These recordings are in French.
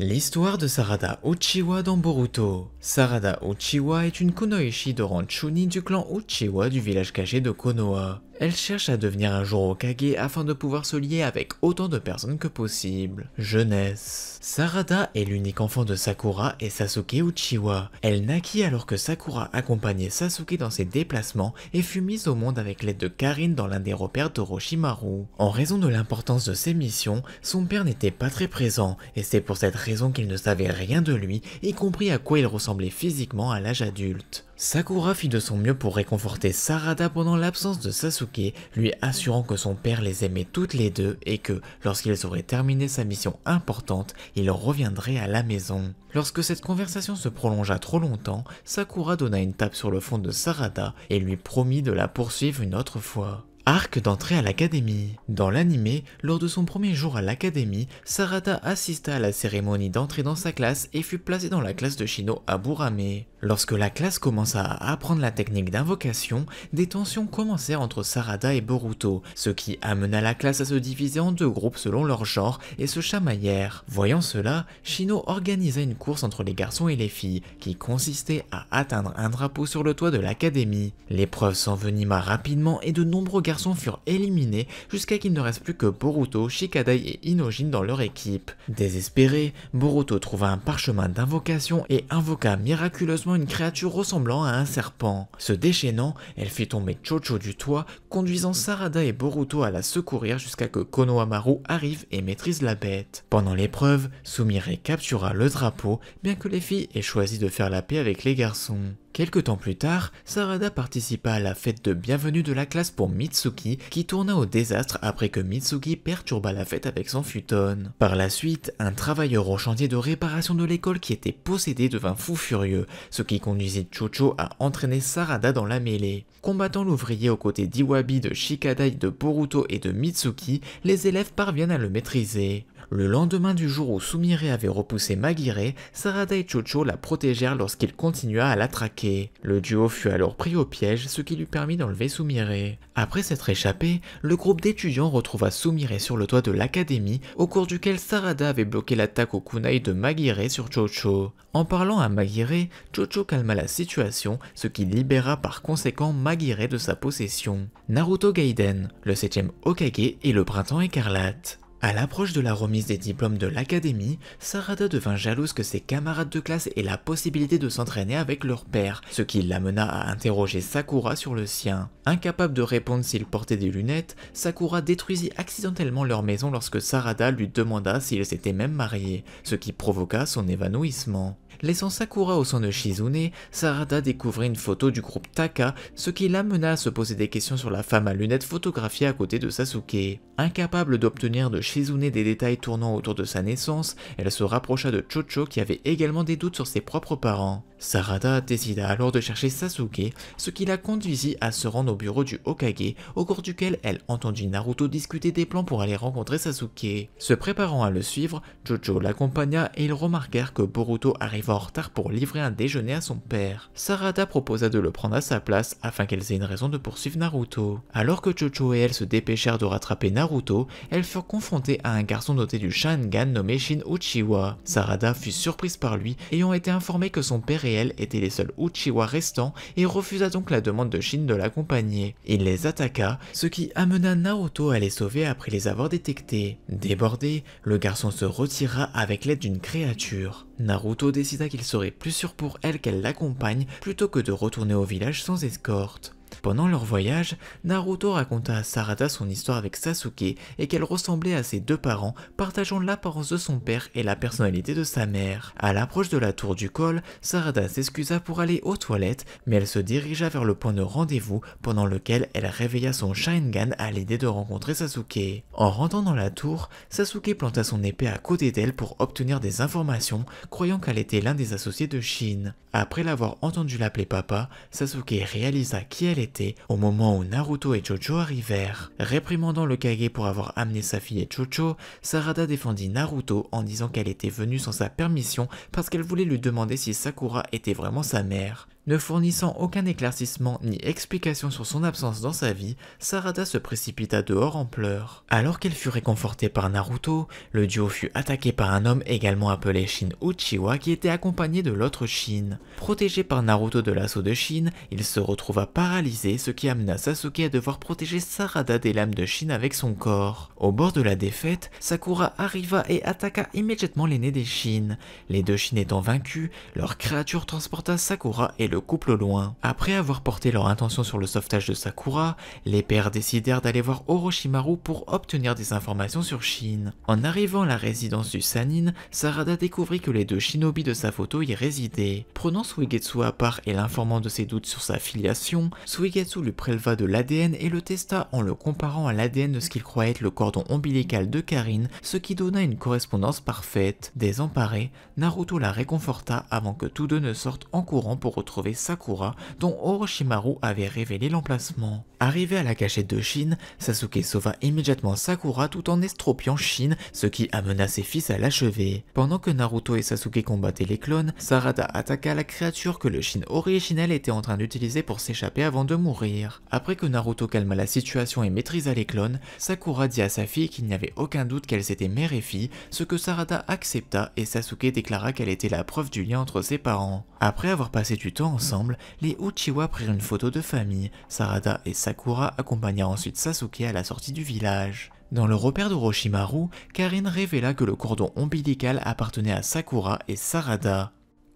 L'histoire de Sarada Uchiwa dans Boruto. Sarada Uchiwa est une kunoichi de Chunin du clan Uchiwa du village caché de Konoha. Elle cherche à devenir un jour Okage afin de pouvoir se lier avec autant de personnes que possible. Jeunesse. Sarada est l'unique enfant de Sakura et Sasuke Uchiwa. Elle naquit alors que Sakura accompagnait Sasuke dans ses déplacements et fut mise au monde avec l'aide de Karin dans l'un des repères d'Orochimaru. En raison de l'importance de ses missions, son père n'était pas très présent et c'est pour cette raison qu'il ne savait rien de lui, y compris à quoi il ressemblait physiquement à l'âge adulte. Sakura fit de son mieux pour réconforter Sarada pendant l'absence de Sasuke, lui assurant que son père les aimait toutes les deux et que, lorsqu'ils auraient terminé sa mission importante, il reviendrait à la maison. Lorsque cette conversation se prolongea trop longtemps, Sakura donna une tape sur le fond de Sarada et lui promit de la poursuivre une autre fois. Arc d'entrée à l'académie. Dans l'anime, lors de son premier jour à l'académie, Sarada assista à la cérémonie d'entrée dans sa classe et fut placée dans la classe de Shino à Burame. Lorsque la classe commença à apprendre la technique d'invocation, des tensions commencèrent entre Sarada et Boruto, ce qui amena la classe à se diviser en deux groupes selon leur genre et se chamaillèrent. Voyant cela, Shino organisa une course entre les garçons et les filles, qui consistait à atteindre un drapeau sur le toit de l'académie. L'épreuve s'envenima rapidement et de nombreux garçons garçons furent éliminés jusqu'à qu'il ne reste plus que Boruto, Shikadai et Inojin dans leur équipe. Désespéré, Boruto trouva un parchemin d'invocation et invoqua miraculeusement une créature ressemblant à un serpent. Se déchaînant, elle fit tomber Chocho du toit, conduisant Sarada et Boruto à la secourir jusqu'à que Konohamaru arrive et maîtrise la bête. Pendant l'épreuve, Sumire captura le drapeau, bien que les filles aient choisi de faire la paix avec les garçons. Quelque temps plus tard, Sarada participa à la fête de bienvenue de la classe pour Mitsuki, qui tourna au désastre après que Mitsuki perturba la fête avec son futon. Par la suite, un travailleur au chantier de réparation de l'école qui était possédé devint fou furieux, ce qui conduisit Chocho à entraîner Sarada dans la mêlée. Combattant l'ouvrier aux côtés d'Iwabi, de Shikadai, de Boruto et de Mitsuki, les élèves parviennent à le maîtriser. Le lendemain du jour où Sumire avait repoussé Magire, Sarada et Chocho la protégèrent lorsqu'il continua à la traquer. Le duo fut alors pris au piège, ce qui lui permit d'enlever Sumire. Après s'être échappé, le groupe d'étudiants retrouva Sumire sur le toit de l'académie, au cours duquel Sarada avait bloqué l'attaque au kunai de Magire sur Chocho. En parlant à Magire, Chocho calma la situation, ce qui libéra par conséquent Magire de sa possession. Naruto Gaiden, le 7ème Okage et le printemps écarlate. À l'approche de la remise des diplômes de l'académie, Sarada devint jalouse que ses camarades de classe aient la possibilité de s'entraîner avec leur père, ce qui l'amena à interroger Sakura sur le sien. Incapable de répondre s'il portait des lunettes, Sakura détruisit accidentellement leur maison lorsque Sarada lui demanda s'ils s'était même mariés, ce qui provoqua son évanouissement. Laissant Sakura au sein de Shizune, Sarada découvrit une photo du groupe Taka, ce qui l'amena à se poser des questions sur la femme à lunettes photographiée à côté de Sasuke. Incapable d'obtenir de Shizune des détails tournant autour de sa naissance, elle se rapprocha de Chocho qui avait également des doutes sur ses propres parents. Sarada décida alors de chercher Sasuke, ce qui la conduisit à se rendre au bureau du Hokage, au cours duquel elle entendit Naruto discuter des plans pour aller rencontrer Sasuke. Se préparant à le suivre, Chocho l'accompagna et ils remarquèrent que Boruto arriva en retard pour livrer un déjeuner à son père. Sarada proposa de le prendre à sa place afin qu'elles aient une raison de poursuivre Naruto. Alors que Chocho et elle se dépêchèrent de rattraper Naruto, elles furent confrontées à un garçon doté du Sharingan nommé Shin Uchiwa. Sarada fut surprise par lui, ayant été informée que son père et elle étaient les seuls Uchiwa restants et refusa donc la demande de Shin de l'accompagner. Il les attaqua, ce qui amena Naruto à les sauver après les avoir détectés. Débordé, le garçon se retira avec l'aide d'une créature. Naruto décida qu'il serait plus sûr pour elle qu'elle l'accompagne plutôt que de retourner au village sans escorte. Pendant leur voyage, Naruto raconta à Sarada son histoire avec Sasuke et qu'elle ressemblait à ses deux parents, partageant l'apparence de son père et la personnalité de sa mère. À l'approche de la tour du col, Sarada s'excusa pour aller aux toilettes, mais elle se dirigea vers le point de rendez-vous pendant lequel elle réveilla son Sharingan à l'idée de rencontrer Sasuke. En rentrant dans la tour, Sasuke planta son épée à côté d'elle pour obtenir des informations, croyant qu'elle était l'un des associés de Shin. Après l'avoir entendu l'appeler papa, Sasuke réalisa qui elle était au moment où Naruto et Jojo arrivèrent. Réprimandant le Kage pour avoir amené sa fille et Chocho, Sarada défendit Naruto en disant qu'elle était venue sans sa permission parce qu'elle voulait lui demander si Sakura était vraiment sa mère. Ne fournissant aucun éclaircissement ni explication sur son absence dans sa vie, Sarada se précipita dehors en pleurs. Alors qu'elle fut réconfortée par Naruto, le duo fut attaqué par un homme également appelé Shin Uchiwa qui était accompagné de l'autre Shin. Protégé par Naruto de l'assaut de Shin, il se retrouva paralysé ce qui amena Sasuke à devoir protéger Sarada des lames de Shin avec son corps. Au bord de la défaite, Sakura arriva et attaqua immédiatement l'aîné des Shin. Les deux Shin étant vaincus, leur créature transporta Sakura et le couple loin. Après avoir porté leur intention sur le sauvetage de Sakura, les pères décidèrent d'aller voir Orochimaru pour obtenir des informations sur Shin. En arrivant à la résidence du Sanin, Sarada découvrit que les deux shinobi de sa photo y résidaient. Prenant Suigetsu à part et l'informant de ses doutes sur sa filiation, Suigetsu lui préleva de l'ADN et le testa en le comparant à l'ADN de ce qu'il croyait être le cordon ombilical de Karine, ce qui donna une correspondance parfaite. Désemparé, Naruto la réconforta avant que tous deux ne sortent en courant pour retrouver Sakura, dont Orochimaru avait révélé l'emplacement. Arrivé à la cachette de Shin, Sasuke sauva immédiatement Sakura tout en estropiant Shin, ce qui amena ses fils à l'achever. Pendant que Naruto et Sasuke combattaient les clones, Sarada attaqua la créature que le Shin originel était en train d'utiliser pour s'échapper avant de mourir. Après que Naruto calma la situation et maîtrisa les clones, Sakura dit à sa fille qu'il n'y avait aucun doute qu'elle s'était mère et fille, ce que Sarada accepta et Sasuke déclara qu'elle était la preuve du lien entre ses parents. Après avoir passé du temps ensemble, les Uchiwa prirent une photo de famille, Sarada et Sakura accompagnèrent ensuite Sasuke à la sortie du village. Dans le repère d'Orochimaru, Karin révéla que le cordon ombilical appartenait à Sakura et Sarada.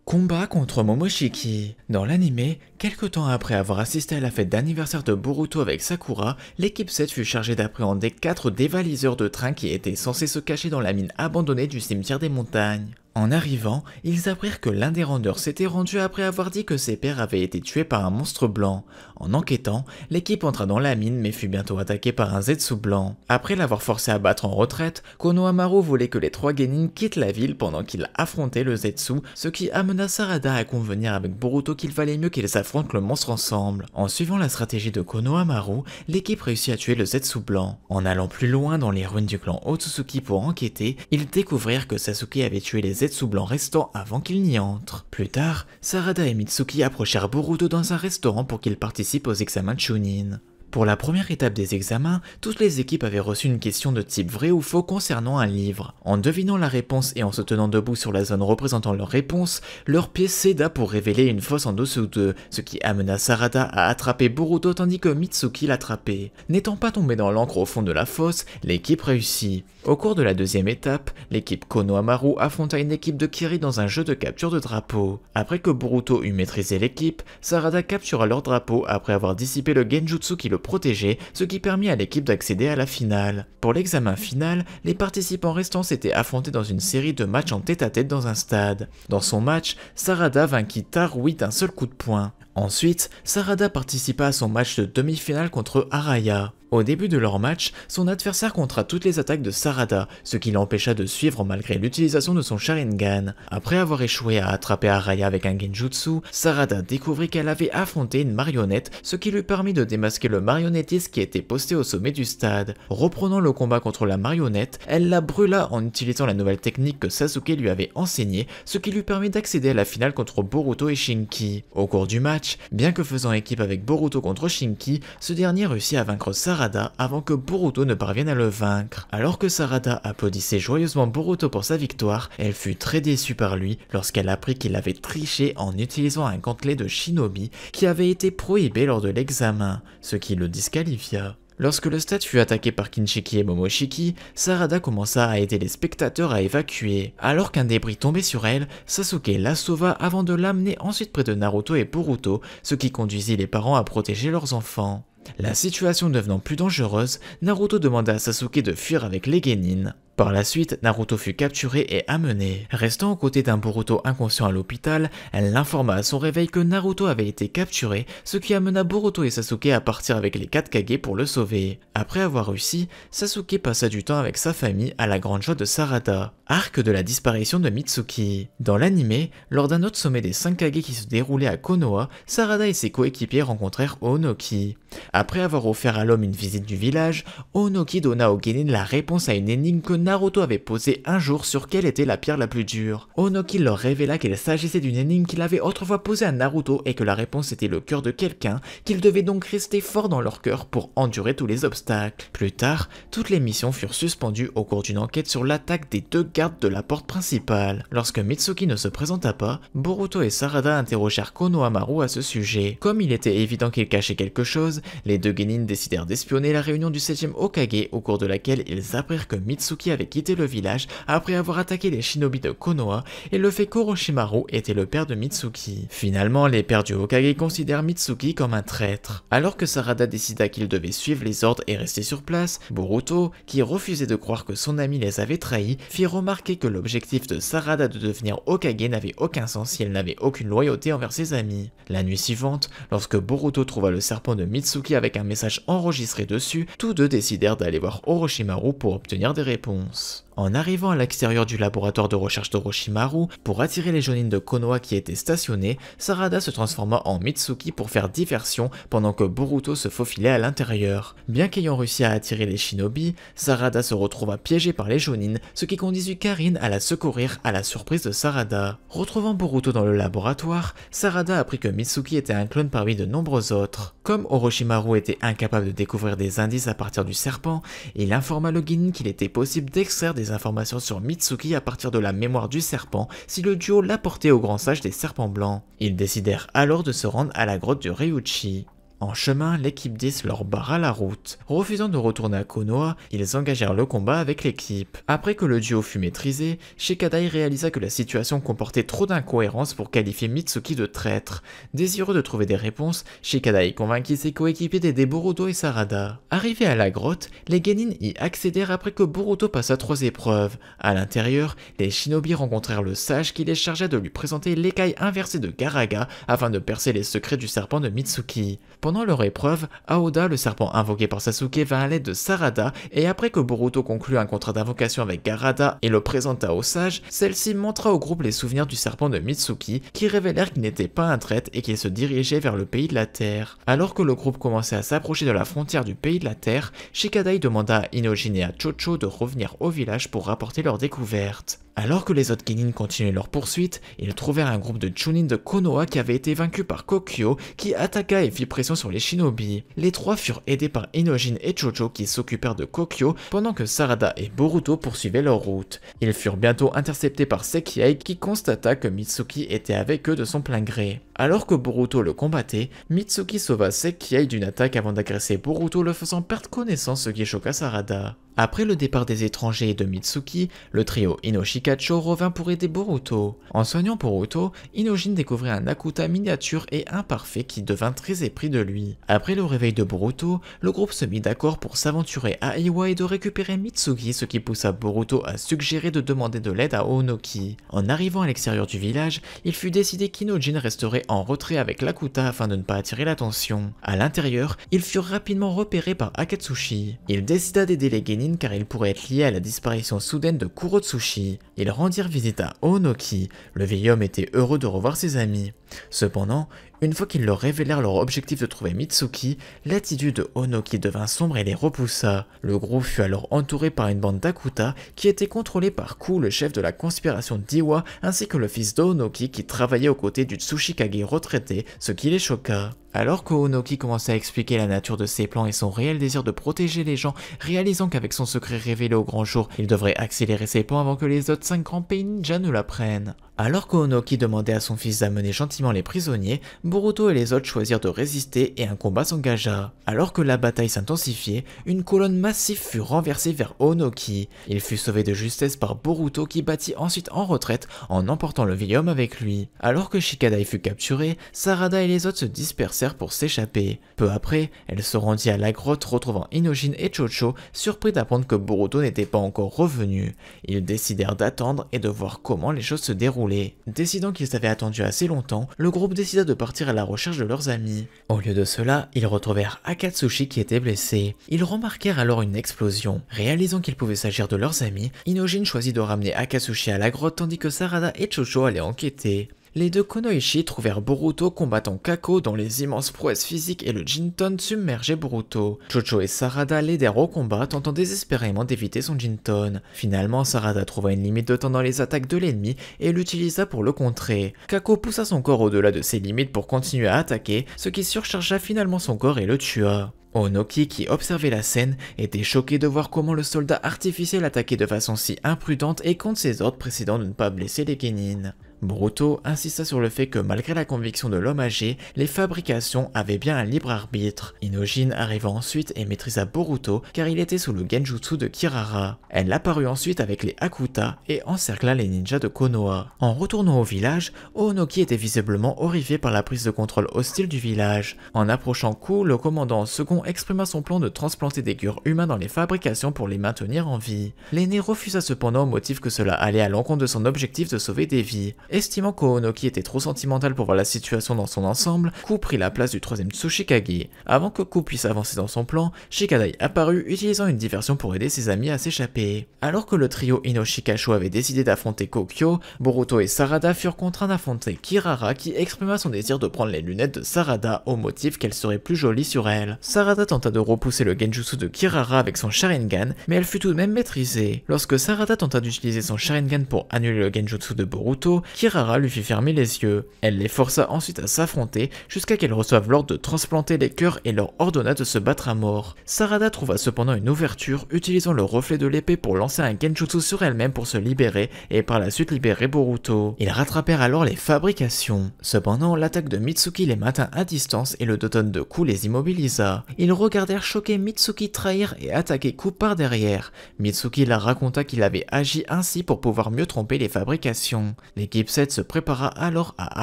Combat contre Momoshiki. Dans l'anime, quelques temps après avoir assisté à la fête d'anniversaire de Boruto avec Sakura, l'équipe 7 fut chargée d'appréhender 4 dévaliseurs de train qui étaient censés se cacher dans la mine abandonnée du cimetière des montagnes. En arrivant, ils apprirent que l'un des rendeurs s'était rendu après avoir dit que ses pères avaient été tués par un monstre blanc. En enquêtant, l'équipe entra dans la mine mais fut bientôt attaquée par un Zetsu blanc. Après l'avoir forcé à battre en retraite, Konohamaru voulait que les trois Genin quittent la ville pendant qu'il affrontait le Zetsu, ce qui amena Sarada à convenir avec Boruto qu'il valait mieux qu'ils affrontent le monstre ensemble. En suivant la stratégie de Konohamaru, l'équipe réussit à tuer le Zetsu blanc. En allant plus loin dans les ruines du clan Otsutsuki pour enquêter, ils découvrirent que Sasuke avait tué les Zetsu sous blanc restant avant qu'il n'y entre. Plus tard, Sarada et Mitsuki approchèrent Boruto dans un restaurant pour qu'il participe aux examens de Chunin. Pour la première étape des examens, toutes les équipes avaient reçu une question de type vrai ou faux concernant un livre. En devinant la réponse et en se tenant debout sur la zone représentant leur réponse, leur pied céda pour révéler une fosse en dessous d'eux, ce qui amena Sarada à attraper Boruto tandis que Mitsuki l'attrapait. N'étant pas tombé dans l'encre au fond de la fosse, l'équipe réussit. Au cours de la deuxième étape, l'équipe Konohamaru Amaru affronta une équipe de Kiri dans un jeu de capture de drapeau. Après que Boruto eut maîtrisé l'équipe, Sarada captura leur drapeau après avoir dissipé le Genjutsu qui protégé, ce qui permit à l'équipe d'accéder à la finale. Pour l'examen final, les participants restants s'étaient affrontés dans une série de matchs en tête-à-tête dans un stade. Dans son match, Sarada vainquit Tarui d'un seul coup de poing. Ensuite, Sarada participa à son match de demi-finale contre Araya. Au début de leur match, son adversaire contra toutes les attaques de Sarada, ce qui l'empêcha de suivre malgré l'utilisation de son Sharingan. Après avoir échoué à attraper Araya avec un Genjutsu, Sarada découvrit qu'elle avait affronté une marionnette, ce qui lui permit de démasquer le marionnettiste qui était posté au sommet du stade. Reprenant le combat contre la marionnette, elle la brûla en utilisant la nouvelle technique que Sasuke lui avait enseignée, ce qui lui permit d'accéder à la finale contre Boruto et Shinki. Au cours du match, bien que faisant équipe avec Boruto contre Shinki, ce dernier réussit à vaincre Sarada Sarada avant que Boruto ne parvienne à le vaincre. Alors que Sarada applaudissait joyeusement Boruto pour sa victoire, elle fut très déçue par lui lorsqu'elle apprit qu'il avait triché en utilisant un gantelet de shinobi qui avait été prohibé lors de l'examen, ce qui le disqualifia. Lorsque le stade fut attaqué par Kinshiki et Momoshiki, Sarada commença à aider les spectateurs à évacuer. Alors qu'un débris tombait sur elle, Sasuke la sauva avant de l'amener ensuite près de Naruto et Boruto, ce qui conduisit les parents à protéger leurs enfants. La situation devenant plus dangereuse, Naruto demanda à Sasuke de fuir avec les Genin par la suite, Naruto fut capturé et amené. Restant aux côtés d'un Boruto inconscient à l'hôpital, elle l'informa à son réveil que Naruto avait été capturé, ce qui amena Boruto et Sasuke à partir avec les 4 Kage pour le sauver. Après avoir réussi, Sasuke passa du temps avec sa famille à la grande joie de Sarada. Arc de la disparition de Mitsuki. Dans l'anime, lors d'un autre sommet des 5 Kage qui se déroulait à Konoha, Sarada et ses coéquipiers rencontrèrent Onoki. Après avoir offert à l'homme une visite du village, Onoki donna au Genin la réponse à une énigme que Naruto avait posé un jour sur quelle était la pierre la plus dure. Onoki leur révéla qu'il s'agissait d'une énigme qu'il avait autrefois posée à Naruto et que la réponse était le cœur de quelqu'un, qu'ils devaient donc rester fort dans leur cœur pour endurer tous les obstacles. Plus tard, toutes les missions furent suspendues au cours d'une enquête sur l'attaque des deux gardes de la porte principale. Lorsque Mitsuki ne se présenta pas, Boruto et Sarada interrogèrent Konohamaru à ce sujet. Comme il était évident qu'il cachait quelque chose, les deux genin décidèrent d'espionner la réunion du 7ème Okage au cours de laquelle ils apprirent que Mitsuki avait avait quitté le village après avoir attaqué les shinobi de Konoha et le fait qu'Orochimaru était le père de Mitsuki. Finalement, les pères du Hokage considèrent Mitsuki comme un traître. Alors que Sarada décida qu'il devait suivre les ordres et rester sur place, Boruto, qui refusait de croire que son ami les avait trahis, fit remarquer que l'objectif de Sarada de devenir Hokage n'avait aucun sens si elle n'avait aucune loyauté envers ses amis. La nuit suivante, lorsque Boruto trouva le serpent de Mitsuki avec un message enregistré dessus, tous deux décidèrent d'aller voir Orochimaru pour obtenir des réponses. mãos En arrivant à l'extérieur du laboratoire de recherche d'Orochimaru, pour attirer les jaunines de Konoha qui étaient stationnés, Sarada se transforma en Mitsuki pour faire diversion pendant que Boruto se faufilait à l'intérieur. Bien qu'ayant réussi à attirer les shinobi, Sarada se retrouva piégée par les jaunines, ce qui conduisit Karin à la secourir à la surprise de Sarada. Retrouvant Boruto dans le laboratoire, Sarada apprit que Mitsuki était un clone parmi de nombreux autres. Comme Orochimaru était incapable de découvrir des indices à partir du serpent, il informa le qu'il était possible d'extraire des informations sur Mitsuki à partir de la mémoire du serpent si le duo l'apportait au grand sage des serpents blancs. Ils décidèrent alors de se rendre à la grotte de Ryuchi. En chemin, l'équipe 10 leur barra la route. Refusant de retourner à Konoha, ils engagèrent le combat avec l'équipe. Après que le duo fut maîtrisé, Shikadai réalisa que la situation comportait trop d'incohérences pour qualifier Mitsuki de traître. Désireux de trouver des réponses, Shikadai convainquit ses coéquipiers d'aider Boruto et Sarada. Arrivés à la grotte, les Genin y accédèrent après que Boruto passa trois épreuves. À l'intérieur, les shinobi rencontrèrent le sage qui les chargea de lui présenter l'écaille inversée de Garaga afin de percer les secrets du serpent de Mitsuki. Pendant leur épreuve, Aoda, le serpent invoqué par Sasuke, va à l'aide de Sarada, et après que Boruto conclut un contrat d'invocation avec Garada et le présenta au sage, celle-ci montra au groupe les souvenirs du serpent de Mitsuki, qui révélèrent qu'il n'était pas un traître et qu'il se dirigeait vers le pays de la Terre. Alors que le groupe commençait à s'approcher de la frontière du pays de la Terre, Shikadai demanda à Inojin et à Chocho de revenir au village pour rapporter leur découverte. Alors que les autres Genin continuaient leur poursuite, ils trouvèrent un groupe de Chunin de Konoha qui avait été vaincu par Kokyo, qui attaqua et fit pression sur les shinobi. Les trois furent aidés par Inojin et Chocho qui s'occupèrent de Kokyo pendant que Sarada et Boruto poursuivaient leur route. Ils furent bientôt interceptés par Sekiai qui constata que Mitsuki était avec eux de son plein gré. Alors que Boruto le combattait, Mitsuki sauva Sekiai d'une attaque avant d'agresser Boruto le faisant perdre connaissance ce qui choqua Sarada. Après le départ des étrangers et de Mitsuki, le trio Inoshikacho revint pour aider Boruto. En soignant Boruto, Inojin découvrit un Akuta miniature et imparfait qui devint très épris de lui. Après le réveil de Boruto, le groupe se mit d'accord pour s'aventurer à Iwa et de récupérer Mitsuki, ce qui poussa Boruto à suggérer de demander de l'aide à Onoki. En arrivant à l'extérieur du village, il fut décidé qu'Inojin resterait en retrait avec l'Akuta afin de ne pas attirer l'attention. À l'intérieur, ils furent rapidement repérés par Akatsushi. Il décida d'aider les car il pourrait être lié à la disparition soudaine de Kurotsushi. Ils rendirent visite à Onoki, le vieil homme était heureux de revoir ses amis. Cependant, une fois qu'ils leur révélèrent leur objectif de trouver Mitsuki, l'attitude de Onoki devint sombre et les repoussa. Le groupe fut alors entouré par une bande d'Akuta qui était contrôlée par Ku, le chef de la conspiration d'Iwa, ainsi que le fils d'Onoki qui travaillait aux côtés du Tsushikage retraité, ce qui les choqua. Alors qu'Onoki commençait à expliquer la nature de ses plans et son réel désir de protéger les gens, réalisant qu'avec son secret révélé au grand jour, il devrait accélérer ses plans avant que les autres cinq grands pays ninja ne l'apprennent. Alors qu'Onoki demandait à son fils d'amener gentiment les prisonniers, Boruto et les autres choisirent de résister et un combat s'engagea. Alors que la bataille s'intensifiait, une colonne massive fut renversée vers Onoki. Il fut sauvé de justesse par Boruto qui battit ensuite en retraite en emportant le vieil homme avec lui. Alors que Shikadai fut capturé, Sarada et les autres se dispersèrent pour s'échapper. Peu après, elle se rendit à la grotte retrouvant Inojin et Chocho, surpris d'apprendre que Boruto n'était pas encore revenu. Ils décidèrent d'attendre et de voir comment les choses se déroulaient. Décidant qu'ils avaient attendu assez longtemps, le groupe décida de partir à la recherche de leurs amis. Au lieu de cela, ils retrouvèrent Akatsushi qui était blessé. Ils remarquèrent alors une explosion. Réalisant qu'il pouvait s'agir de leurs amis, Inojin choisit de ramener Akatsushi à la grotte tandis que Sarada et Chocho allaient enquêter les deux Konoichi trouvèrent Boruto combattant Kako dans les immenses prouesses physiques et le Jinton submergeaient Boruto. Chocho et Sarada l'aidèrent au combat tentant désespérément d'éviter son Jinton. Finalement, Sarada trouva une limite de temps dans les attaques de l'ennemi et l'utilisa pour le contrer. Kako poussa son corps au-delà de ses limites pour continuer à attaquer, ce qui surchargea finalement son corps et le tua. Onoki, qui observait la scène, était choqué de voir comment le soldat artificiel attaquait de façon si imprudente et compte ses ordres précédents de ne pas blesser les Kenin. Bruto insista sur le fait que malgré la conviction de l'homme âgé, les fabrications avaient bien un libre arbitre. Inojin arriva ensuite et maîtrisa Boruto car il était sous le genjutsu de Kirara. Elle apparut ensuite avec les Akuta et encercla les ninjas de Konoha. En retournant au village, Onoki était visiblement horrifié par la prise de contrôle hostile du village. En approchant Ku, le commandant second exprima son plan de transplanter des cures humains dans les fabrications pour les maintenir en vie. L'aîné refusa cependant au motif que cela allait à l'encontre de son objectif de sauver des vies. Estimant qu'Ohonoki était trop sentimental pour voir la situation dans son ensemble, Ku prit la place du troisième Tsushikagi. Avant que Ku puisse avancer dans son plan, Shikadai apparut utilisant une diversion pour aider ses amis à s'échapper. Alors que le trio Inoshikacho avait décidé d'affronter Kokyo, Boruto et Sarada furent contraints d'affronter Kirara qui exprima son désir de prendre les lunettes de Sarada au motif qu'elle serait plus jolie sur elle. Sarada tenta de repousser le Genjutsu de Kirara avec son Sharingan, mais elle fut tout de même maîtrisée. Lorsque Sarada tenta d'utiliser son Sharingan pour annuler le Genjutsu de Boruto, Kirara lui fit fermer les yeux. Elle les força ensuite à s'affronter jusqu'à qu'elles reçoivent l'ordre de transplanter les cœurs et leur ordonna de se battre à mort. Sarada trouva cependant une ouverture, utilisant le reflet de l'épée pour lancer un Genjutsu sur elle-même pour se libérer et par la suite libérer Boruto. Ils rattrapèrent alors les fabrications. Cependant, l'attaque de Mitsuki les maintint à distance et le doton de Ku les immobilisa. Ils regardèrent choqués Mitsuki trahir et attaquer Ku par derrière. Mitsuki leur raconta qu'il avait agi ainsi pour pouvoir mieux tromper les fabrications. L'équipe se prépara alors à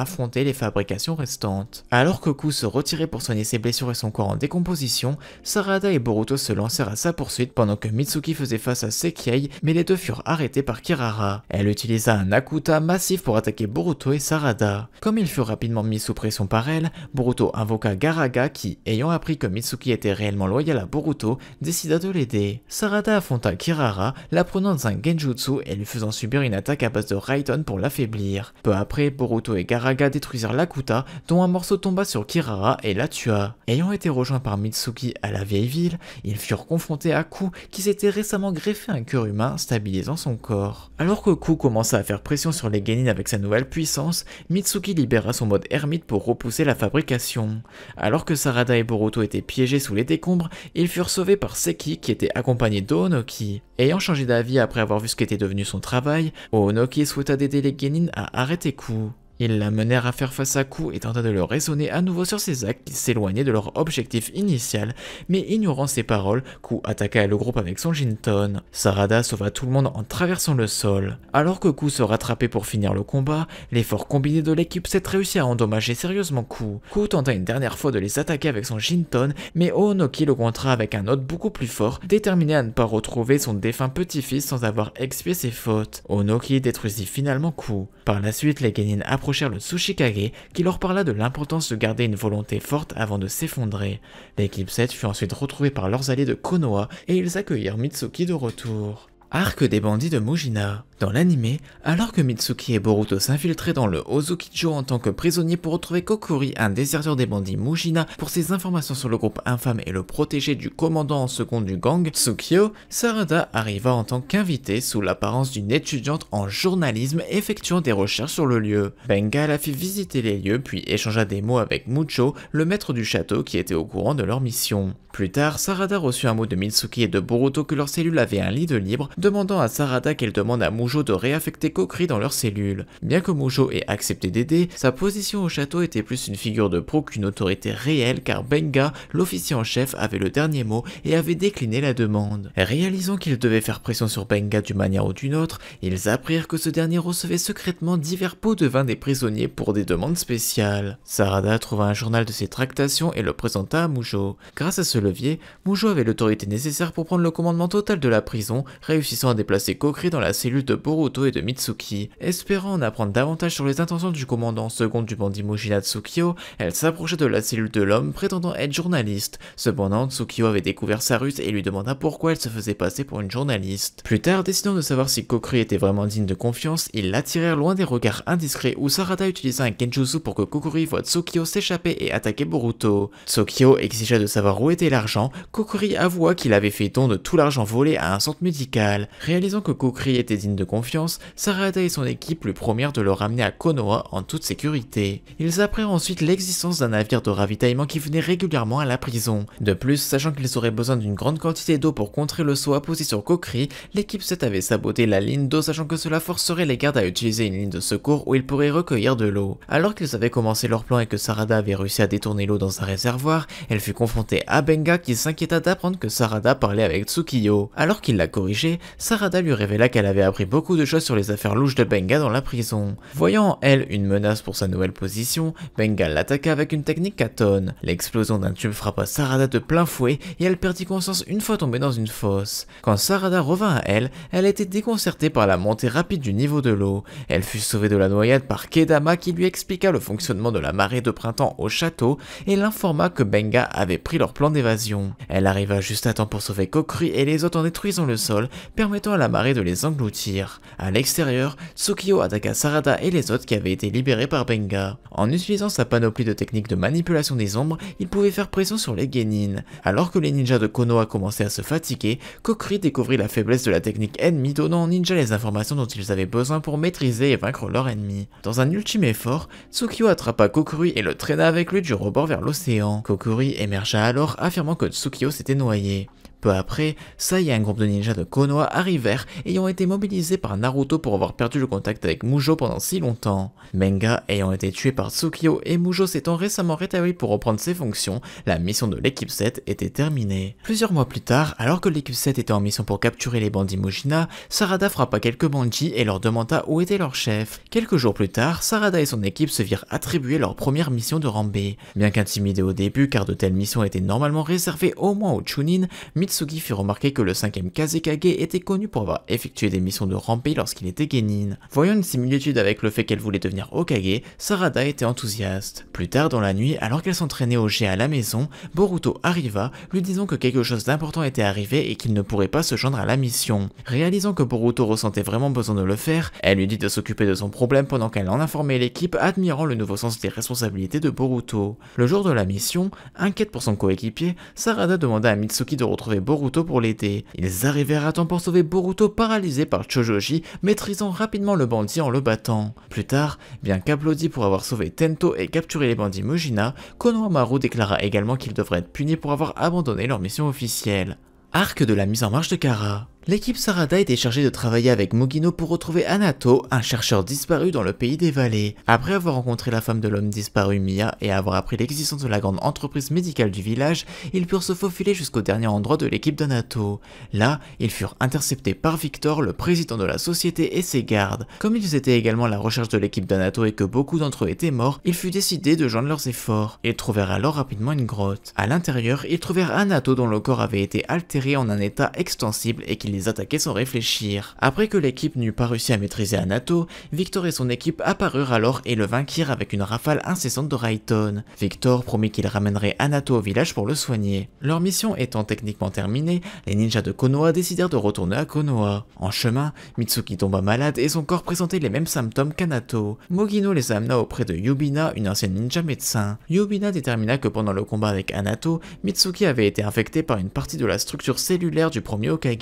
affronter les fabrications restantes. Alors que Ku se retirait pour soigner ses blessures et son corps en décomposition, Sarada et Boruto se lancèrent à sa poursuite pendant que Mitsuki faisait face à Sekiei, mais les deux furent arrêtés par Kirara. Elle utilisa un Akuta massif pour attaquer Boruto et Sarada. Comme ils furent rapidement mis sous pression par elle, Boruto invoqua Garaga qui, ayant appris que Mitsuki était réellement loyal à Boruto, décida de l'aider. Sarada affronta Kirara, la prenant dans un genjutsu et lui faisant subir une attaque à base de Raiton pour l'affaiblir. Peu après, Boruto et Garaga détruisirent l'Akuta, dont un morceau tomba sur Kirara et la tua. Ayant été rejoints par Mitsuki à la vieille ville, ils furent confrontés à Ku qui s'était récemment greffé un cœur humain stabilisant son corps. Alors que Ku commença à faire pression sur les Genin avec sa nouvelle puissance, Mitsuki libéra son mode ermite pour repousser la fabrication. Alors que Sarada et Boruto étaient piégés sous les décombres, ils furent sauvés par Seki qui était accompagné d'Onoki. Ayant changé d'avis après avoir vu ce qu'était devenu son travail, Onoki souhaita d'aider les Genin à arrêter coup. Ils la menèrent à faire face à coup et tenta de le raisonner à nouveau sur ses actes qui s'éloignaient de leur objectif initial, mais ignorant ses paroles, Ku attaqua le groupe avec son Jinton. Sarada sauva tout le monde en traversant le sol. Alors que Ku se rattrapait pour finir le combat, l'effort combiné de l'équipe s'est réussi à endommager sérieusement Ku. Ku tenta une dernière fois de les attaquer avec son Jinton, mais Onoki le contra avec un autre beaucoup plus fort, déterminé à ne pas retrouver son défunt petit-fils sans avoir expié ses fautes. Onoki détruisit finalement Ku. Par la suite, les Genin le Tsushikage qui leur parla de l'importance de garder une volonté forte avant de s'effondrer. L'équipe 7 fut ensuite retrouvée par leurs alliés de Konoha et ils accueillirent Mitsuki de retour. Arc des bandits de Mujina. Dans l'anime, alors que Mitsuki et Boruto s'infiltraient dans le Ozukijo en tant que prisonniers pour retrouver Kokuri, un déserteur des bandits Mujina, pour ses informations sur le groupe infâme et le protégé du commandant en second du gang, Tsukio, Sarada arriva en tant qu'invité sous l'apparence d'une étudiante en journalisme effectuant des recherches sur le lieu. Benga la fit visiter les lieux puis échangea des mots avec Mucho, le maître du château qui était au courant de leur mission. Plus tard, Sarada reçut un mot de Mitsuki et de Boruto que leur cellule avait un lit de libre demandant à Sarada qu'elle demande à Mujo de réaffecter Kokri dans leur cellule. Bien que Mujo ait accepté d'aider, sa position au château était plus une figure de pro qu'une autorité réelle car Benga, l'officier en chef, avait le dernier mot et avait décliné la demande. Réalisant qu'il devait faire pression sur Benga d'une manière ou d'une autre, ils apprirent que ce dernier recevait secrètement divers pots de vin des prisonniers pour des demandes spéciales. Sarada trouva un journal de ses tractations et le présenta à Mujo. Grâce à ce levier, Mujo avait l'autorité nécessaire pour prendre le commandement total de la prison, réussissant à déplacer Kokri dans la cellule de Boruto et de Mitsuki. Espérant en apprendre davantage sur les intentions du commandant second du bandit Mujina Tsukio, elle s'approcha de la cellule de l'homme prétendant être journaliste. Cependant, Tsukio avait découvert sa ruse et lui demanda pourquoi elle se faisait passer pour une journaliste. Plus tard, décidant de savoir si Kokri était vraiment digne de confiance, ils l'attirèrent loin des regards indiscrets où Sarada utilisa un kenjutsu pour que Kokuri voit Tsukio s'échapper et attaquer Boruto. Tsukio exigea de savoir où était l'argent, Kokuri avoua qu'il avait fait don de tout l'argent volé à un centre médical. Réalisant que Kokri était digne de confiance, Sarada et son équipe lui promirent de le ramener à Konoha en toute sécurité. Ils apprirent ensuite l'existence d'un navire de ravitaillement qui venait régulièrement à la prison. De plus, sachant qu'ils auraient besoin d'une grande quantité d'eau pour contrer le saut apposé sur Kokri, l'équipe 7 avait saboté la ligne d'eau sachant que cela forcerait les gardes à utiliser une ligne de secours où ils pourraient recueillir de l'eau. Alors qu'ils avaient commencé leur plan et que Sarada avait réussi à détourner l'eau dans un réservoir, elle fut confrontée à Benga qui s'inquiéta d'apprendre que Sarada parlait avec Tsukiyo. Alors qu'il la corrigeait, Sarada lui révéla qu'elle avait appris beaucoup de choses sur les affaires louches de Benga dans la prison. Voyant en elle une menace pour sa nouvelle position, Benga l'attaqua avec une technique catone. L'explosion d'un tube frappa Sarada de plein fouet et elle perdit conscience une fois tombée dans une fosse. Quand Sarada revint à elle, elle était déconcertée par la montée rapide du niveau de l'eau. Elle fut sauvée de la noyade par Kedama qui lui expliqua le fonctionnement de la marée de printemps au château et l'informa que Benga avait pris leur plan d'évasion. Elle arriva juste à temps pour sauver Kokri et les autres en détruisant le sol, permettant à la marée de les engloutir. À l'extérieur, Tsukio attaqua Sarada et les autres qui avaient été libérés par Benga. En utilisant sa panoplie de techniques de manipulation des ombres, il pouvait faire pression sur les Genin. Alors que les ninjas de Konoha commençaient à se fatiguer, Kokuri découvrit la faiblesse de la technique ennemie donnant aux ninjas les informations dont ils avaient besoin pour maîtriser et vaincre leur ennemi. Dans un ultime effort, Tsukio attrapa Kokuri et le traîna avec lui du rebord vers l'océan. Kokuri émergea alors affirmant que Tsukio s'était noyé. Peu après, Sai et un groupe de ninjas de Konoha arrivèrent ayant été mobilisés par Naruto pour avoir perdu le contact avec Mujo pendant si longtemps. Menga ayant été tué par Tsukio et Mujo s'étant récemment rétabli pour reprendre ses fonctions, la mission de l'équipe 7 était terminée. Plusieurs mois plus tard, alors que l'équipe 7 était en mission pour capturer les bandits Mujina, Sarada frappa quelques bandits et leur demanda où était leur chef. Quelques jours plus tard, Sarada et son équipe se virent attribuer leur première mission de Rambé. Bien qu'intimidés au début car de telles missions étaient normalement réservées au moins aux Chunin, Mitsu Mitsugi fit remarquer que le cinquième Kazekage était connu pour avoir effectué des missions de rampée lorsqu'il était genin. Voyant une similitude avec le fait qu'elle voulait devenir Okage, Sarada était enthousiaste. Plus tard dans la nuit, alors qu'elle s'entraînait au jet à la maison, Boruto arriva, lui disant que quelque chose d'important était arrivé et qu'il ne pourrait pas se joindre à la mission. Réalisant que Boruto ressentait vraiment besoin de le faire, elle lui dit de s'occuper de son problème pendant qu'elle en informait l'équipe, admirant le nouveau sens des responsabilités de Boruto. Le jour de la mission, inquiète pour son coéquipier, Sarada demanda à Mitsuki de retrouver Boruto pour l'aider. Ils arrivèrent à temps pour sauver Boruto paralysé par Chojoji, maîtrisant rapidement le bandit en le battant. Plus tard, bien qu'applaudi pour avoir sauvé Tento et capturé les bandits Mujina, Konohamaru déclara également qu'ils devraient être punis pour avoir abandonné leur mission officielle. Arc de la mise en marche de Kara L'équipe Sarada était chargée de travailler avec Mogino pour retrouver Anato, un chercheur disparu dans le pays des vallées. Après avoir rencontré la femme de l'homme disparu Mia et avoir appris l'existence de la grande entreprise médicale du village, ils purent se faufiler jusqu'au dernier endroit de l'équipe d'Anato. Là, ils furent interceptés par Victor, le président de la société et ses gardes. Comme ils étaient également à la recherche de l'équipe d'Anato et que beaucoup d'entre eux étaient morts, il fut décidé de joindre leurs efforts. Ils trouvèrent alors rapidement une grotte. À l'intérieur, ils trouvèrent Anato dont le corps avait été altéré en un état extensible et qu'il les sans réfléchir. Après que l'équipe n'eut pas réussi à maîtriser Anato, Victor et son équipe apparurent alors et le vainquirent avec une rafale incessante de Raiton. Victor promit qu'il ramènerait Anato au village pour le soigner. Leur mission étant techniquement terminée, les ninjas de Konoha décidèrent de retourner à Konoha. En chemin, Mitsuki tomba malade et son corps présentait les mêmes symptômes qu'Anato. Mogino les amena auprès de Yubina, une ancienne ninja médecin. Yubina détermina que pendant le combat avec Anato, Mitsuki avait été infecté par une partie de la structure cellulaire du premier Okage.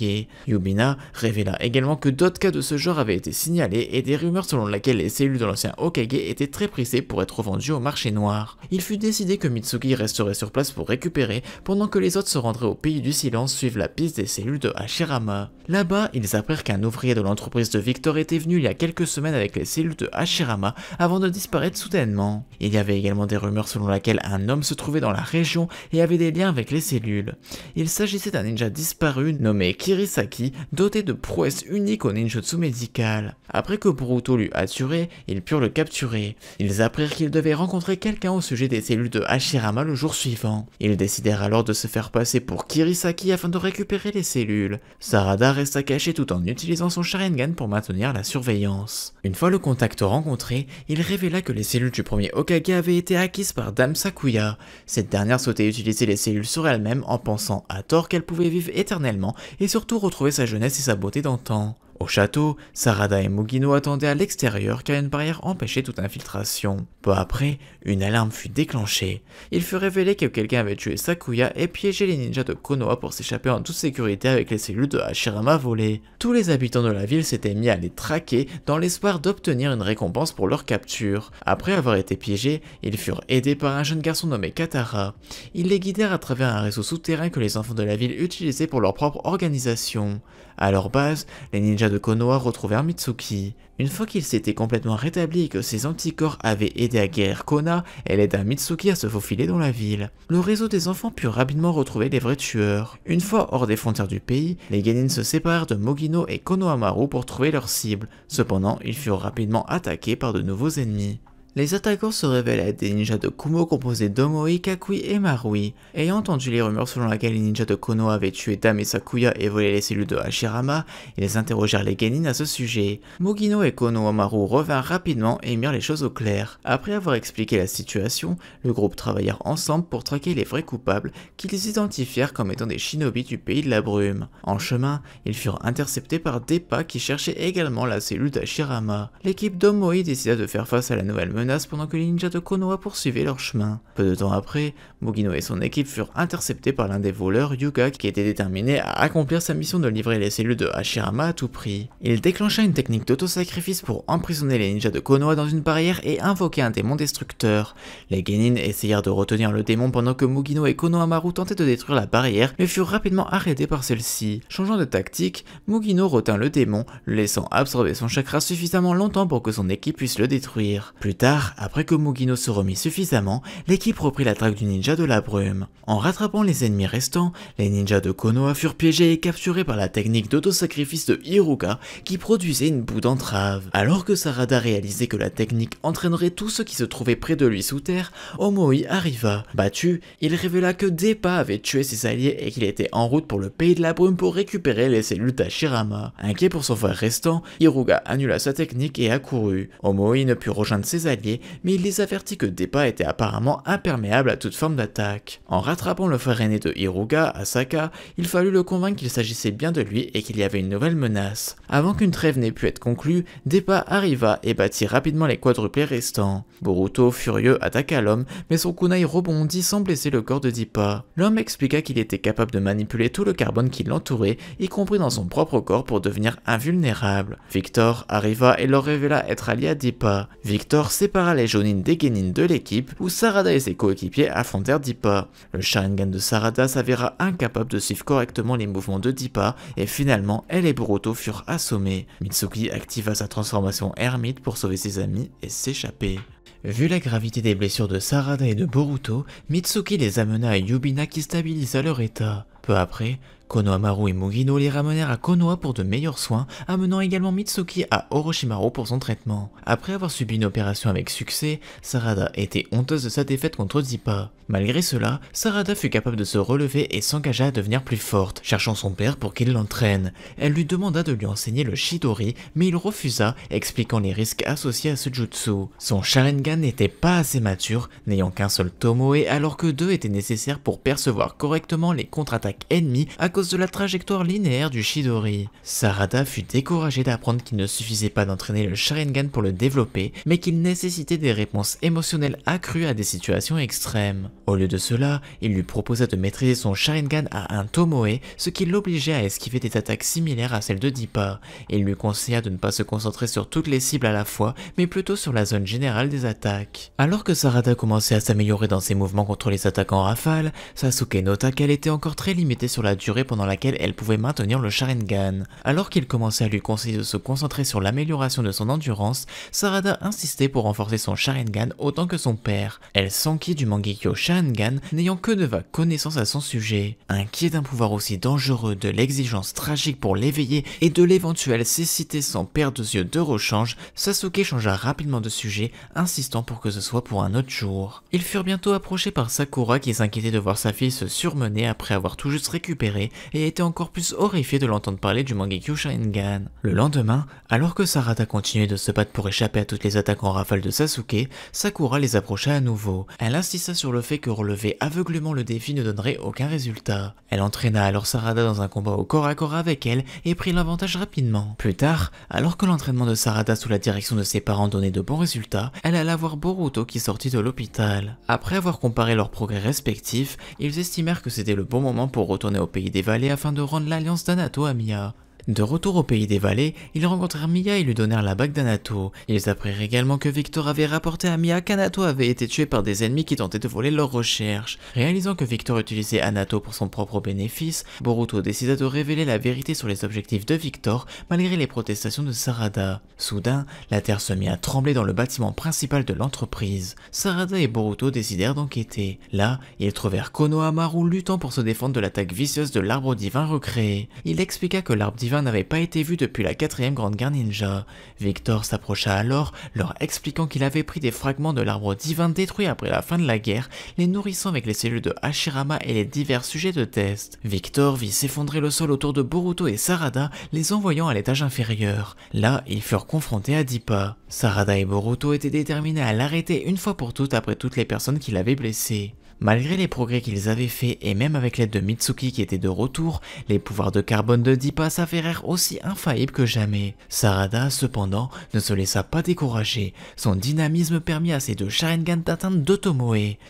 Yubina révéla également que d'autres cas de ce genre avaient été signalés et des rumeurs selon lesquelles les cellules de l'ancien Okage étaient très pressées pour être vendues au marché noir. Il fut décidé que Mitsuki resterait sur place pour récupérer, pendant que les autres se rendraient au pays du silence suivre la piste des cellules de Hashirama. Là-bas, ils apprirent qu'un ouvrier de l'entreprise de Victor était venu il y a quelques semaines avec les cellules de Hashirama avant de disparaître soudainement. Il y avait également des rumeurs selon lesquelles un homme se trouvait dans la région et avait des liens avec les cellules. Il s'agissait d'un ninja disparu nommé Kirisaki doté de prouesses uniques au ninjutsu médical. Après que Boruto l'eut assuré, ils purent le capturer. Ils apprirent qu'ils devaient rencontrer quelqu'un au sujet des cellules de Hashirama le jour suivant. Ils décidèrent alors de se faire passer pour Kirisaki afin de récupérer les cellules. Sarada resta caché tout en utilisant son Sharingan pour maintenir la surveillance. Une fois le contact rencontré, il révéla que les cellules du premier Okage avaient été acquises par Dame Sakuya. Cette dernière souhaitait utiliser les cellules sur elle-même en pensant à tort qu'elle pouvait vivre éternellement et surtout retrouver sa jeunesse et sa beauté d'antan. Au château, Sarada et Mugino attendaient à l'extérieur car une barrière empêchait toute infiltration. Peu après, une alarme fut déclenchée. Il fut révélé que quelqu'un avait tué Sakuya et piégé les ninjas de Konoha pour s'échapper en toute sécurité avec les cellules de Hashirama volées. Tous les habitants de la ville s'étaient mis à les traquer dans l'espoir d'obtenir une récompense pour leur capture. Après avoir été piégés, ils furent aidés par un jeune garçon nommé Katara. Ils les guidèrent à travers un réseau souterrain que les enfants de la ville utilisaient pour leur propre organisation. À leur base, les ninjas de Konoha retrouvèrent Mitsuki. Une fois qu'il s'était complètement rétabli et que ses anticorps avaient aidé à guérir Kona, elle aida Mitsuki à se faufiler dans la ville. Le réseau des enfants put rapidement retrouver les vrais tueurs. Une fois hors des frontières du pays, les Genin se séparèrent de Mogino et Konohamaru pour trouver leur cible. Cependant, ils furent rapidement attaqués par de nouveaux ennemis. Les attaquants se révèlent être des ninjas de Kumo composés d'Omoi, Kakui et Marui. Ayant entendu les rumeurs selon lesquelles les ninjas de Kono avaient tué Dame et Sakuya et volé les cellules de Hashirama, ils interrogèrent les Genin à ce sujet. Mugino et amaru revinrent rapidement et mirent les choses au clair. Après avoir expliqué la situation, le groupe travaillèrent ensemble pour traquer les vrais coupables qu'ils identifièrent comme étant des shinobi du pays de la brume. En chemin, ils furent interceptés par pas qui cherchait également la cellule d'Hashirama. L'équipe d'Omoi décida de faire face à la nouvelle menace pendant que les ninjas de Konoha poursuivaient leur chemin. Peu de temps après, Mugino et son équipe furent interceptés par l'un des voleurs, Yuga, qui était déterminé à accomplir sa mission de livrer les cellules de Hashirama à tout prix. Il déclencha une technique d'auto-sacrifice pour emprisonner les ninjas de Konoha dans une barrière et invoquer un démon destructeur. Les Genin essayèrent de retenir le démon pendant que Mugino et Konohamaru tentaient de détruire la barrière, mais furent rapidement arrêtés par celle-ci. Changeant de tactique, Mugino retint le démon, laissant absorber son chakra suffisamment longtemps pour que son équipe puisse le détruire. Plus tard, après que Mugino se remit suffisamment, l'équipe reprit la traque du ninja de la brume. En rattrapant les ennemis restants, les ninjas de Konoha furent piégés et capturés par la technique d'autosacrifice de Hiruga qui produisait une boue d'entrave. Alors que Sarada réalisait que la technique entraînerait tous ceux qui se trouvaient près de lui sous terre, Omoi arriva. Battu, il révéla que Depa avait tué ses alliés et qu'il était en route pour le pays de la brume pour récupérer les cellules d'Ashirama. Inquiet pour son frère restant, Hiruga annula sa technique et accourut. Omoi ne put rejoindre ses alliés mais il les avertit que Depa était apparemment imperméable à toute forme d'attaque. En rattrapant le frère aîné de Hiruga, Asaka, il fallut le convaincre qu'il s'agissait bien de lui et qu'il y avait une nouvelle menace. Avant qu'une trêve n'ait pu être conclue, Depa arriva et battit rapidement les quadruplés restants. Boruto, furieux, attaqua l'homme, mais son kunai rebondit sans blesser le corps de Deppa. L'homme expliqua qu'il était capable de manipuler tout le carbone qui l'entourait, y compris dans son propre corps pour devenir invulnérable. Victor arriva et leur révéla être allié à Depa. Victor s'est sépara les Jonin des Genin de l'équipe où Sarada et ses coéquipiers affrontèrent Dipa. Le Sharingan de Sarada s'avéra incapable de suivre correctement les mouvements de Dipa et finalement elle et Boruto furent assommés. Mitsuki activa sa transformation ermite pour sauver ses amis et s'échapper. Vu la gravité des blessures de Sarada et de Boruto, Mitsuki les amena à Yubina qui stabilisa leur état. Peu après, Konohamaru et Mugino les ramenèrent à Konoha pour de meilleurs soins, amenant également Mitsuki à Orochimaru pour son traitement. Après avoir subi une opération avec succès, Sarada était honteuse de sa défaite contre Zippa. Malgré cela, Sarada fut capable de se relever et s'engagea à devenir plus forte, cherchant son père pour qu'il l'entraîne. Elle lui demanda de lui enseigner le Shidori, mais il refusa, expliquant les risques associés à ce jutsu. Son Sharingan n'était pas assez mature, n'ayant qu'un seul Tomoe alors que deux étaient nécessaires pour percevoir correctement les contre-attaques ennemi à cause de la trajectoire linéaire du Shidori. Sarada fut découragé d'apprendre qu'il ne suffisait pas d'entraîner le Sharingan pour le développer, mais qu'il nécessitait des réponses émotionnelles accrues à des situations extrêmes. Au lieu de cela, il lui proposa de maîtriser son Sharingan à un Tomoe, ce qui l'obligeait à esquiver des attaques similaires à celles de Dipa. Il lui conseilla de ne pas se concentrer sur toutes les cibles à la fois, mais plutôt sur la zone générale des attaques. Alors que Sarada commençait à s'améliorer dans ses mouvements contre les attaquants en rafale, Sasuke nota qu'elle était encore très limitée mettait sur la durée pendant laquelle elle pouvait maintenir le Sharingan. Alors qu'il commençait à lui conseiller de se concentrer sur l'amélioration de son endurance, Sarada insistait pour renforcer son Sharingan autant que son père. Elle s'enquit du Mangekyo Sharingan, n'ayant que de vagues connaissances à son sujet. Inquiet d'un pouvoir aussi dangereux, de l'exigence tragique pour l'éveiller et de l'éventuelle cécité sans perdre de yeux de rechange, Sasuke changea rapidement de sujet, insistant pour que ce soit pour un autre jour. Ils furent bientôt approchés par Sakura qui s'inquiétait de voir sa fille se surmener après avoir toujours juste récupéré et était encore plus horrifié de l'entendre parler du Mangekyou Sharingan. Le lendemain, alors que Sarada continuait de se battre pour échapper à toutes les attaques en rafale de Sasuke, Sakura les approcha à nouveau. Elle insista sur le fait que relever aveuglément le défi ne donnerait aucun résultat. Elle entraîna alors Sarada dans un combat au corps à corps avec elle et prit l'avantage rapidement. Plus tard, alors que l'entraînement de Sarada sous la direction de ses parents donnait de bons résultats, elle alla voir Boruto qui sortit de l'hôpital. Après avoir comparé leurs progrès respectifs, ils estimèrent que c'était le bon moment pour pour retourner au pays des vallées afin de rendre l'alliance d'Anato à Mia. De retour au pays des vallées, ils rencontrèrent Mia et lui donnèrent la bague d'Anato. Ils apprirent également que Victor avait rapporté à Mia qu'Anato avait été tué par des ennemis qui tentaient de voler leurs recherches. Réalisant que Victor utilisait Anato pour son propre bénéfice, Boruto décida de révéler la vérité sur les objectifs de Victor malgré les protestations de Sarada. Soudain, la terre se mit à trembler dans le bâtiment principal de l'entreprise. Sarada et Boruto décidèrent d'enquêter. Là, ils trouvèrent Konohamaru luttant pour se défendre de l'attaque vicieuse de l'arbre divin recréé. Il expliqua que l'arbre divin n'avait pas été vu depuis la quatrième grande guerre ninja. Victor s'approcha alors, leur expliquant qu'il avait pris des fragments de l'arbre divin détruit après la fin de la guerre, les nourrissant avec les cellules de Hashirama et les divers sujets de test. Victor vit s'effondrer le sol autour de Boruto et Sarada, les envoyant à l'étage inférieur. Là, ils furent confrontés à Dipa. Sarada et Boruto étaient déterminés à l'arrêter une fois pour toutes après toutes les personnes qui l'avaient blessé. Malgré les progrès qu'ils avaient faits et même avec l'aide de Mitsuki qui était de retour, les pouvoirs de carbone de Dipa s'avérèrent aussi infaillibles que jamais. Sarada, cependant, ne se laissa pas décourager. Son dynamisme permit à ses deux Sharingan d'atteindre deux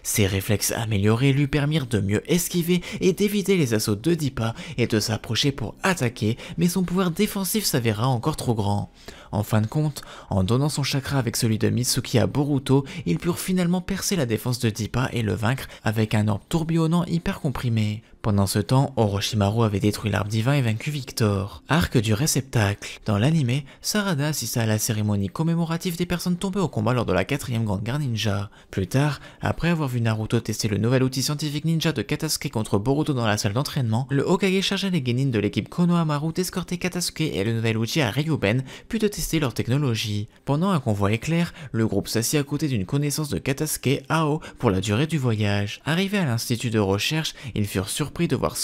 Ses réflexes améliorés lui permirent de mieux esquiver et d'éviter les assauts de Dipa et de s'approcher pour attaquer, mais son pouvoir défensif s'avéra encore trop grand. En fin de compte, en donnant son chakra avec celui de Mitsuki à Boruto, ils purent finalement percer la défense de D.I.P.A. et le vaincre avec un orbe tourbillonnant hyper comprimé. Pendant ce temps, Orochimaru avait détruit l'arbre divin et vaincu Victor. Arc du réceptacle. Dans l'anime, Sarada assista à la cérémonie commémorative des personnes tombées au combat lors de la quatrième Grande Guerre Ninja. Plus tard, après avoir vu Naruto tester le nouvel outil scientifique ninja de Katasuke contre Boruto dans la salle d'entraînement, le Hokage chargea les Genin de l'équipe Konohamaru d'escorter Katasuke et le nouvel outil à Ryuben, puis de tester leur technologie. Pendant un convoi éclair, le groupe s'assit à côté d'une connaissance de Katasuke, Ao, pour la durée du voyage. Arrivés à l'institut de recherche, ils furent surpris surpris de voir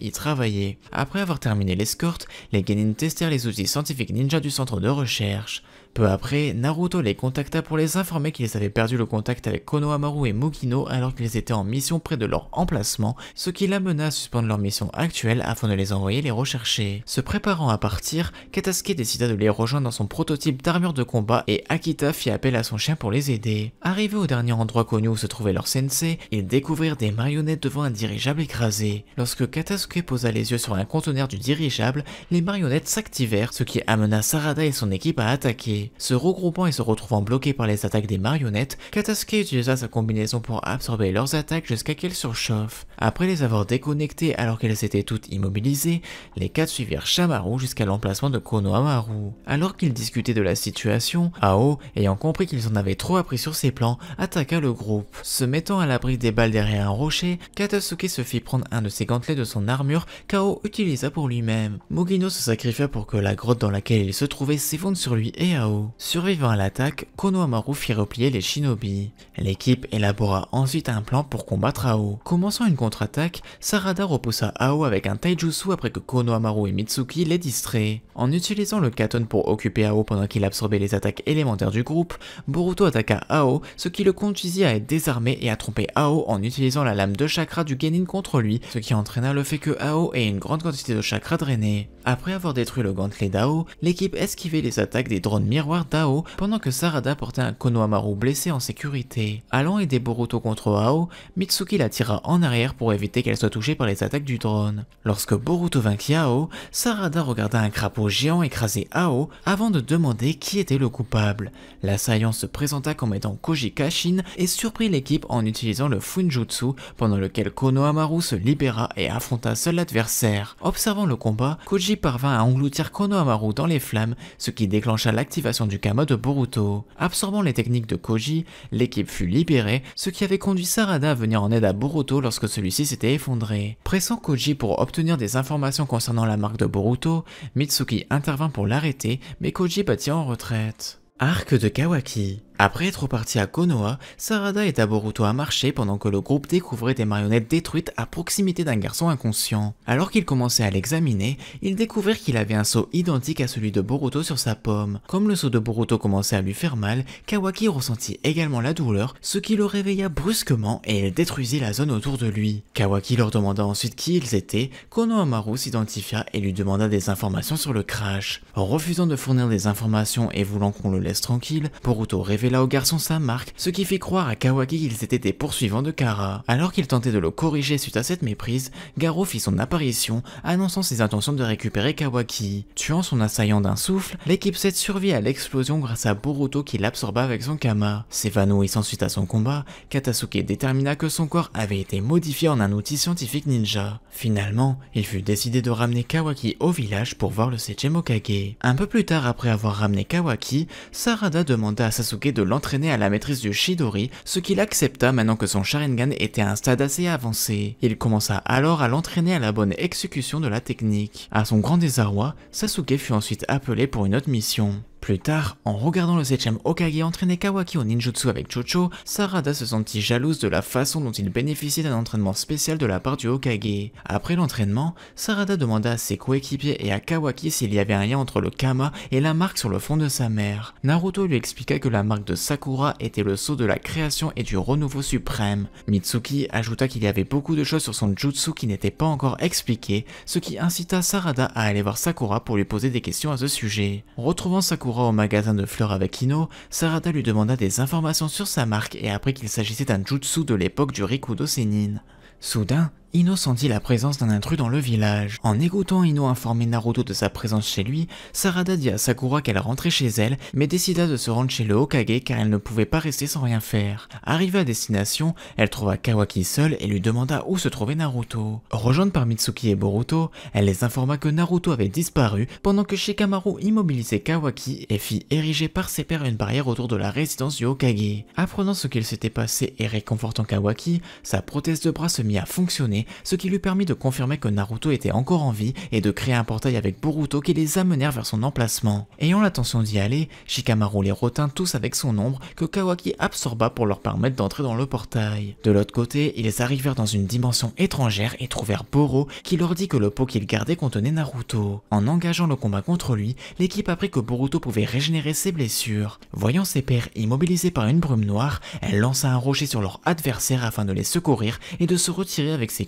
y travailler. Après avoir terminé l'escorte, les Genin testèrent les outils scientifiques ninja du centre de recherche. Peu après, Naruto les contacta pour les informer qu'ils avaient perdu le contact avec Konohamaru et Mukino alors qu'ils étaient en mission près de leur emplacement, ce qui l'amena à suspendre leur mission actuelle afin de les envoyer les rechercher. Se préparant à partir, Katasuke décida de les rejoindre dans son prototype d'armure de combat et Akita fit appel à son chien pour les aider. Arrivés au dernier endroit connu où se trouvait leur sensei, ils découvrirent des marionnettes devant un dirigeable écrasé. Lorsque Katasuke posa les yeux sur un conteneur du dirigeable, les marionnettes s'activèrent, ce qui amena Sarada et son équipe à attaquer. Se regroupant et se retrouvant bloqués par les attaques des marionnettes, Katasuke utilisa sa combinaison pour absorber leurs attaques jusqu'à qu'elles surchauffent. Après les avoir déconnectées alors qu'elles étaient toutes immobilisées, les quatre suivirent Shamaru jusqu'à l'emplacement de Konohamaru. Alors qu'ils discutaient de la situation, Ao, ayant compris qu'ils en avaient trop appris sur ses plans, attaqua le groupe. Se mettant à l'abri des balles derrière un rocher, Katasuke se fit prendre un de ses gantelets de son armure qu'Ao utilisa pour lui-même. Mugino se sacrifia pour que la grotte dans laquelle il se trouvait s'effondre sur lui et Ao, Survivant à l'attaque, Konohamaru fit replier les shinobi. L'équipe élabora ensuite un plan pour combattre Ao. Commençant une contre-attaque, Sarada repoussa Ao avec un taijutsu après que Konohamaru et Mitsuki les distraient. En utilisant le katon pour occuper Ao pendant qu'il absorbait les attaques élémentaires du groupe, Boruto attaqua Ao, ce qui le conduisit à être désarmé et à tromper Ao en utilisant la lame de chakra du Genin contre lui, ce qui entraîna le fait que Ao ait une grande quantité de chakra drainé. Après avoir détruit le gantelet d'Ao, l'équipe esquivait les attaques des drones mir d'Ao pendant que Sarada portait un Konohamaru blessé en sécurité. Allant aider Boruto contre Ao, Mitsuki la tira en arrière pour éviter qu'elle soit touchée par les attaques du drone. Lorsque Boruto vainquit Ao, Sarada regarda un crapaud géant écraser Ao avant de demander qui était le coupable. L'assaillant se présenta comme étant Koji Kashin et surprit l'équipe en utilisant le Funjutsu pendant lequel Konohamaru se libéra et affronta seul l'adversaire. Observant le combat, Koji parvint à engloutir Konohamaru dans les flammes, ce qui déclencha l'activation du Kama de Boruto. Absorbant les techniques de Koji, l'équipe fut libérée, ce qui avait conduit Sarada à venir en aide à Boruto lorsque celui-ci s'était effondré. Pressant Koji pour obtenir des informations concernant la marque de Boruto, Mitsuki intervint pour l'arrêter, mais Koji battit en retraite. Arc de Kawaki après être reparti à Konoha, Sarada et Boruto à marché pendant que le groupe découvrait des marionnettes détruites à proximité d'un garçon inconscient. Alors qu'ils commençaient à l'examiner, ils découvrirent qu'il avait un seau identique à celui de Boruto sur sa pomme. Comme le seau de Boruto commençait à lui faire mal, Kawaki ressentit également la douleur, ce qui le réveilla brusquement et il détruisit la zone autour de lui. Kawaki leur demanda ensuite qui ils étaient, Konohamaru s'identifia et lui demanda des informations sur le crash. En refusant de fournir des informations et voulant qu'on le laisse tranquille, Boruto révéla là au garçon sa marque, ce qui fit croire à Kawaki qu'ils étaient des poursuivants de Kara. Alors qu'il tentait de le corriger suite à cette méprise, Garo fit son apparition, annonçant ses intentions de récupérer Kawaki. Tuant son assaillant d'un souffle, l'équipe 7 survit à l'explosion grâce à Boruto qui l'absorba avec son Kama. S'évanouissant suite à son combat, Katasuke détermina que son corps avait été modifié en un outil scientifique ninja. Finalement, il fut décidé de ramener Kawaki au village pour voir le Mokage. Un peu plus tard après avoir ramené Kawaki, Sarada demanda à Sasuke de l'entraîner à la maîtrise du Shidori, ce qu'il accepta maintenant que son Sharingan était à un stade assez avancé. Il commença alors à l'entraîner à la bonne exécution de la technique. À son grand désarroi, Sasuke fut ensuite appelé pour une autre mission. Plus tard, en regardant le 7ème Okage entraîner Kawaki au ninjutsu avec Chocho, Sarada se sentit jalouse de la façon dont il bénéficiait d'un entraînement spécial de la part du Okage. Après l'entraînement, Sarada demanda à ses coéquipiers et à Kawaki s'il y avait un lien entre le Kama et la marque sur le fond de sa mère. Naruto lui expliqua que la marque de Sakura était le sceau de la création et du renouveau suprême. Mitsuki ajouta qu'il y avait beaucoup de choses sur son jutsu qui n'étaient pas encore expliquées, ce qui incita Sarada à aller voir Sakura pour lui poser des questions à ce sujet. Retrouvant Sakura au magasin de fleurs avec Ino, Sarada lui demanda des informations sur sa marque et apprit qu'il s'agissait d'un jutsu de l'époque du Rikudo Senin. Soudain, Ino sentit la présence d'un intrus dans le village. En écoutant Ino informer Naruto de sa présence chez lui, Sarada dit à Sakura qu'elle rentrait chez elle, mais décida de se rendre chez le Hokage car elle ne pouvait pas rester sans rien faire. Arrivée à destination, elle trouva Kawaki seule et lui demanda où se trouvait Naruto. Rejointe par Mitsuki et Boruto, elle les informa que Naruto avait disparu pendant que Shikamaru immobilisait Kawaki et fit ériger par ses pairs une barrière autour de la résidence du Hokage. Apprenant ce qu'il s'était passé et réconfortant Kawaki, sa prothèse de bras se mit à fonctionner ce qui lui permit de confirmer que Naruto était encore en vie et de créer un portail avec Boruto qui les amenèrent vers son emplacement. Ayant l'intention d'y aller, Shikamaru les retint tous avec son ombre que Kawaki absorba pour leur permettre d'entrer dans le portail. De l'autre côté, ils arrivèrent dans une dimension étrangère et trouvèrent Boro qui leur dit que le pot qu'il gardait contenait Naruto. En engageant le combat contre lui, l'équipe apprit que Boruto pouvait régénérer ses blessures. Voyant ses pères immobilisés par une brume noire, elle lança un rocher sur leur adversaire afin de les secourir et de se retirer avec ses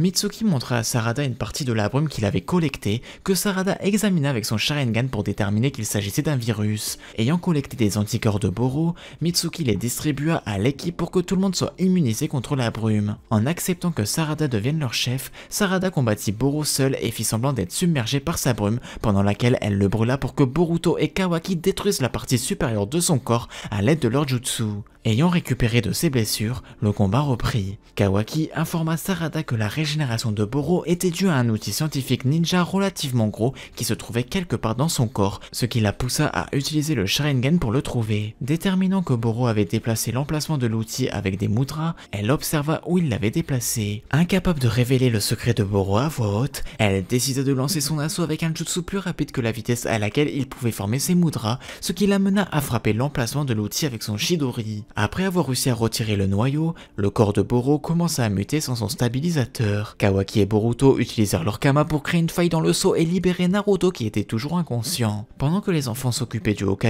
Mitsuki montra à Sarada une partie de la brume qu'il avait collectée, que Sarada examina avec son Sharingan pour déterminer qu'il s'agissait d'un virus. Ayant collecté des anticorps de Boro, Mitsuki les distribua à l'équipe pour que tout le monde soit immunisé contre la brume. En acceptant que Sarada devienne leur chef, Sarada combattit Boro seul et fit semblant d'être submergé par sa brume, pendant laquelle elle le brûla pour que Boruto et Kawaki détruisent la partie supérieure de son corps à l'aide de leur jutsu. Ayant récupéré de ses blessures, le combat reprit. Kawaki informa Sarada que la régénération de Boro était due à un outil scientifique ninja relativement gros qui se trouvait quelque part dans son corps, ce qui la poussa à utiliser le Sharingan pour le trouver. Déterminant que Boro avait déplacé l'emplacement de l'outil avec des moudras, elle observa où il l'avait déplacé. Incapable de révéler le secret de Boro à voix haute, elle décida de lancer son assaut avec un jutsu plus rapide que la vitesse à laquelle il pouvait former ses moudras, ce qui l'amena à frapper l'emplacement de l'outil avec son Shidori. Après avoir réussi à retirer le noyau, le corps de Boro commença à muter sans son stabilisateur. Kawaki et Boruto utilisèrent leur kama pour créer une faille dans le seau et libérer Naruto qui était toujours inconscient. Pendant que les enfants s'occupaient du Hokage,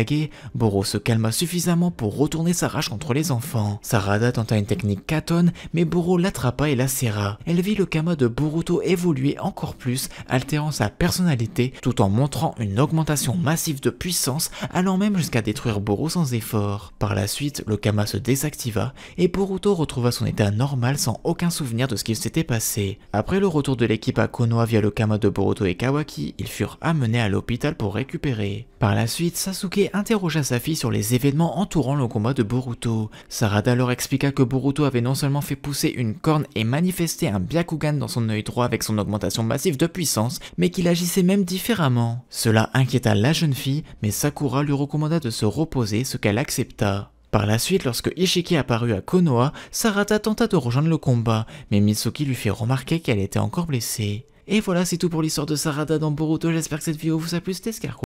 Boro se calma suffisamment pour retourner sa rage contre les enfants. Sarada tenta une technique katone, mais Boro l'attrapa et la serra. Elle vit le kama de Boruto évoluer encore plus, altérant sa personnalité tout en montrant une augmentation massive de puissance allant même jusqu'à détruire Boro sans effort. Par la suite, le kama se désactiva et Boruto retrouva son état normal sans aucun souvenir de ce qui s'était passé. Après le retour de l'équipe à Konoha via le Kama de Boruto et Kawaki, ils furent amenés à l'hôpital pour récupérer. Par la suite, Sasuke interrogea sa fille sur les événements entourant le combat de Boruto. Sarada leur expliqua que Boruto avait non seulement fait pousser une corne et manifesté un Byakugan dans son œil droit avec son augmentation massive de puissance, mais qu'il agissait même différemment. Cela inquiéta la jeune fille, mais Sakura lui recommanda de se reposer, ce qu'elle accepta. Par la suite, lorsque Ishiki apparut à Konoha, Sarata tenta de rejoindre le combat, mais Mitsuki lui fit remarquer qu'elle était encore blessée. Et voilà, c'est tout pour l'histoire de Sarada dans Boruto, j'espère que cette vidéo vous a plu, c'était